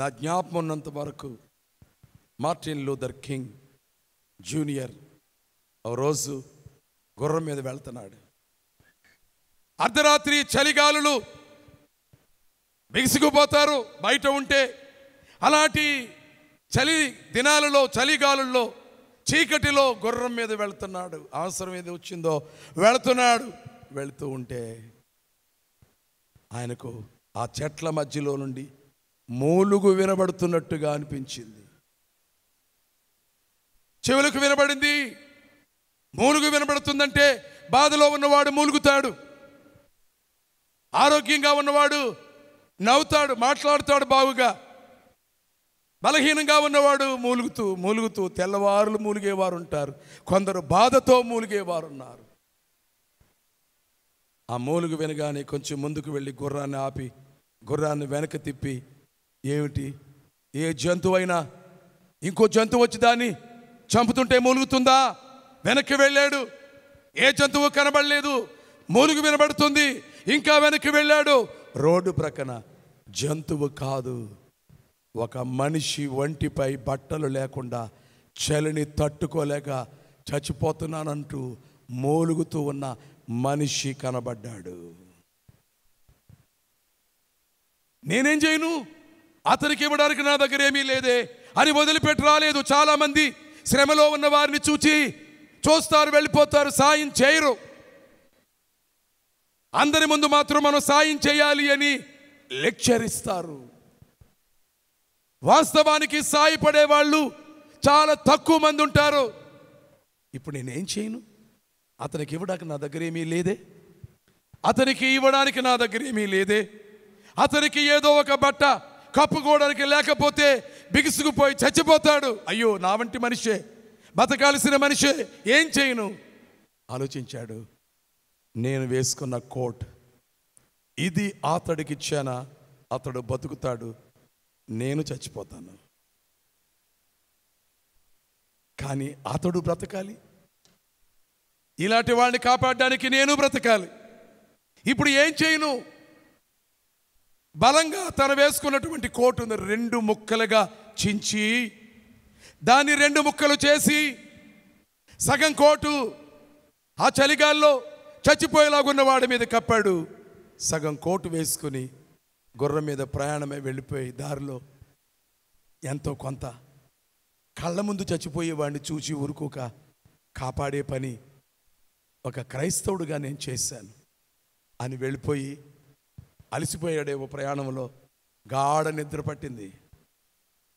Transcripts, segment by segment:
నా జ్ఞాపం ఉన్నంత వరకు మార్టిన్ లూథర్ కింగ్ జూనియర్ ఓ రోజు గుర్రం మీద వెళ్తున్నాడు అర్ధరాత్రి చలిగాలులు బిగుసుకుపోతారు బయట ఉంటే అలాంటి చలి దినాలలో చలిగాలుల్లో చీకటిలో గుర్రం మీద వెళ్తున్నాడు అవసరం ఏది వచ్చిందో వెళుతున్నాడు వెళుతూ ఉంటే ఆయనకు ఆ చెట్ల మధ్యలో నుండి మూలుగు వినబడుతున్నట్టుగా అనిపించింది చెవులకు వినబడింది మూలుగు వినబడుతుందంటే బాధలో ఉన్నవాడు మూలుగుతాడు ఆరోగ్యంగా ఉన్నవాడు నవ్వుతాడు మాట్లాడుతాడు బాగుగా బలహీనంగా ఉన్నవాడు మూలుగుతూ మూలుగుతూ తెల్లవారులు మూలిగేవారు ఉంటారు కొందరు బాధతో మూలిగేవారు ఉన్నారు ఆ మూలుగు వినగానే కొంచెం ముందుకు వెళ్ళి గుర్రాన్ని ఆపి గుర్రాన్ని వెనక తిప్పి ఏమిటి ఏ జంతువైనా ఇంకో జంతువు వచ్చి దాన్ని చంపుతుంటే మూలుగుతుందా వెనక్కి వెళ్ళాడు ఏ జంతువు కనబడలేదు మూలుగు వినబడుతుంది ఇంకా వెనక్కి వెళ్ళాడు రోడ్డు ప్రక్కన జంతువు కాదు ఒక మనిషి ఒంటిపై బట్టలు లేకుండా చలిని తట్టుకోలేక చచ్చిపోతున్నానంటూ మూలుగుతూ ఉన్న మనిషి కనబడ్డాడు నేనేం చేయను అతనికి ఇవ్వడానికి నా దగ్గర ఏమీ లేదే అని వదిలిపెట్టి రాలేదు చాలామంది శ్రమలో ఉన్న వారిని చూచి చూస్తారు వెళ్ళిపోతారు సాయం చేయరు అందరి ముందు మాత్రం మనం సాయం చేయాలి అని లెక్చర్ ఇస్తారు వాస్తవానికి సాయపడే వాళ్ళు చాలా తక్కువ మంది ఉంటారు ఇప్పుడు నేనేం చేయను అతనికి ఇవ్వడానికి నా దగ్గర ఏమీ లేదే అతనికి ఇవ్వడానికి నా దగ్గర ఏమీ లేదే అతనికి ఏదో ఒక బట్ట కప్పుకోవడానికి లేకపోతే బిగుసుకుపోయి చచ్చిపోతాడు అయ్యో నా వంటి మనిషే బతకాల్సిన మనిషే ఏం చేయను ఆలోచించాడు నేను వేసుకున్న కోట్ ఇది అతడికి ఇచ్చానా అతడు బతుకుతాడు నేను చచ్చిపోతాను కానీ అతడు బ్రతకాలి ఇలాంటి వాడిని కాపాడడానికి నేను బ్రతకాలి ఇప్పుడు ఏం చేయను బలంగా తన వేసుకున్నటువంటి కోటును రెండు ముక్కలుగా చించి దాన్ని రెండు ముక్కలు చేసి సగం కోటు ఆ చలిగాల్లో చచ్చిపోయేలాగున్న వాడి మీద కప్పాడు సగం కోటు వేసుకుని గుర్రం మీద ప్రయాణమే వెళ్ళిపోయి దారిలో ఎంతో కొంత కళ్ళ ముందు చచ్చిపోయేవాడిని చూచి ఊరుకోక కాపాడే పని ఒక క్రైస్తవుడుగా నేను చేశాను అని వెళ్ళిపోయి అలసిపోయాడేమో ప్రయాణంలో గాఢ నిద్ర పట్టింది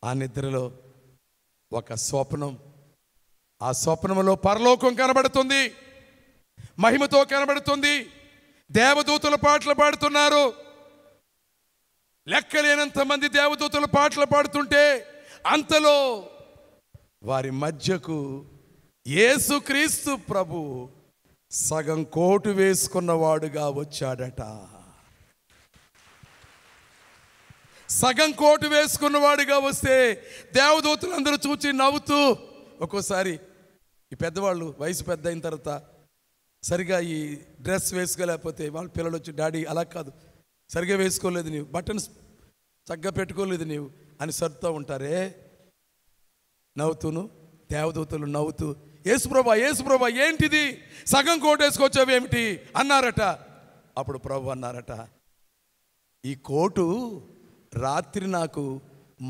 ఆ నిద్రలో ఒక స్వప్నం ఆ స్వప్నంలో పరలోకం కనబడుతుంది మహిమతో కనబడుతుంది దేవదూతుల పాటలు పాడుతున్నారు లెక్కలేనంత మంది దేవదూతల పాటలు పాడుతుంటే అంతలో వారి మధ్యకు యేసుక్రీస్తు ప్రభు సగం కోటు వేసుకున్నవాడుగా వచ్చాడట సగం కోటు వేసుకున్నవాడిగా వస్తే దేవదూతలు అందరూ చూచి నవ్వుతూ ఒక్కోసారి ఈ పెద్దవాళ్ళు వయసు పెద్ద అయిన తర్వాత సరిగా ఈ డ్రెస్ వేసుకోలేకపోతే వాళ్ళ పిల్లలు వచ్చి డాడీ అలా కాదు సరిగా వేసుకోలేదు నీవు బటన్స్ చక్కగా పెట్టుకోలేదు నీవు అని సర్దుతూ ఉంటారే నవ్వుతూను దేవదూతలు నవ్వుతూ యేసుప్రభా యేసుప్రభా ఏంటిది సగం కోటు ఏమిటి అన్నారట అప్పుడు ప్రభు అన్నారట ఈ కోటు రాత్రి నాకు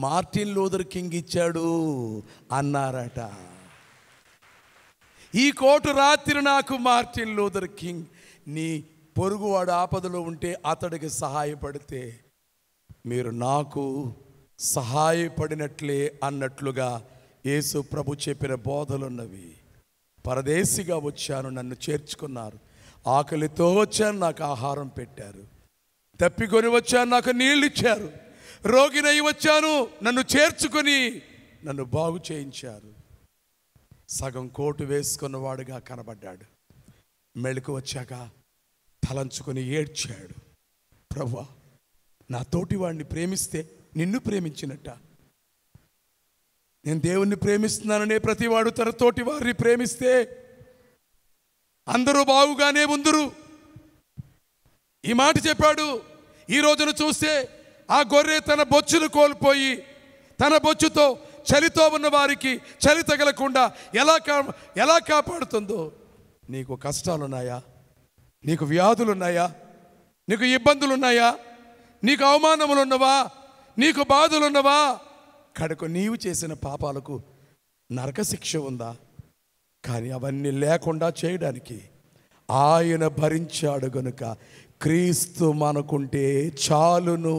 మార్టిన్ లూథర్ కింగ్ ఇచ్చాడు అన్నారట ఈ కోటు రాత్రి నాకు మార్టిన్ లూథర్ కింగ్ నీ పొరుగువాడు ఆపదలో ఉంటే అతడికి సహాయపడితే మీరు నాకు సహాయపడినట్లే అన్నట్లుగా యేసు ప్రభు చెప్పిన బోధలున్నవి పరదేశిగా వచ్చాను నన్ను చేర్చుకున్నారు ఆకలితో వచ్చాను నాకు ఆహారం పెట్టారు తప్పికొని వచ్చాను నాకు నీళ్ళు ఇచ్చారు రోగినై వచ్చాను నన్ను చేర్చుకొని నన్ను బాగు చేయించారు సగం కోటు వేసుకున్నవాడుగా కనబడ్డాడు మెళుకు వచ్చాక తలంచుకొని ఏడ్చాడు ప్రభా నా తోటి వాడిని ప్రేమిస్తే నిన్ను ప్రేమించినట్ట నేను దేవుణ్ణి ప్రేమిస్తున్నాననే ప్రతివాడు తన తోటి వారిని ప్రేమిస్తే అందరూ బాగుగానే ఉందరు ఈ మాట చెప్పాడు ఈ రోజును చూస్తే ఆ గొర్రె తన బొచ్చును కోల్పోయి తన బొచ్చుతో చలితో ఉన్న వారికి చలి తగలకుండా ఎలా కా ఎలా కాపాడుతుందో నీకు కష్టాలున్నాయా నీకు వ్యాధులున్నాయా నీకు ఇబ్బందులున్నాయా నీకు అవమానములున్నవా నీకు బాధలున్నవా కడుకు నీవు చేసిన పాపాలకు నరక శిక్ష ఉందా కానీ అవన్నీ లేకుండా చేయడానికి ఆయన భరించాడు గనుక క్రీస్తు మనకుంటే చాలును